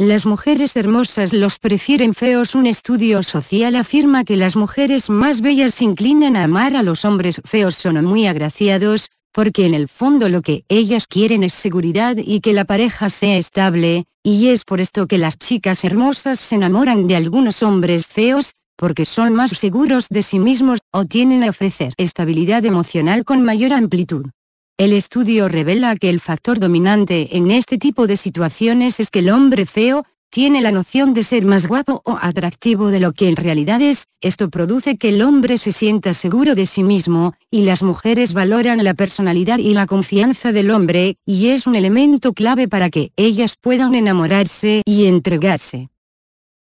Las mujeres hermosas los prefieren feos. Un estudio social afirma que las mujeres más bellas se inclinan a amar a los hombres feos. Son muy agraciados, porque en el fondo lo que ellas quieren es seguridad y que la pareja sea estable, y es por esto que las chicas hermosas se enamoran de algunos hombres feos, porque son más seguros de sí mismos, o tienen a ofrecer estabilidad emocional con mayor amplitud. El estudio revela que el factor dominante en este tipo de situaciones es que el hombre feo, tiene la noción de ser más guapo o atractivo de lo que en realidad es, esto produce que el hombre se sienta seguro de sí mismo, y las mujeres valoran la personalidad y la confianza del hombre, y es un elemento clave para que ellas puedan enamorarse y entregarse.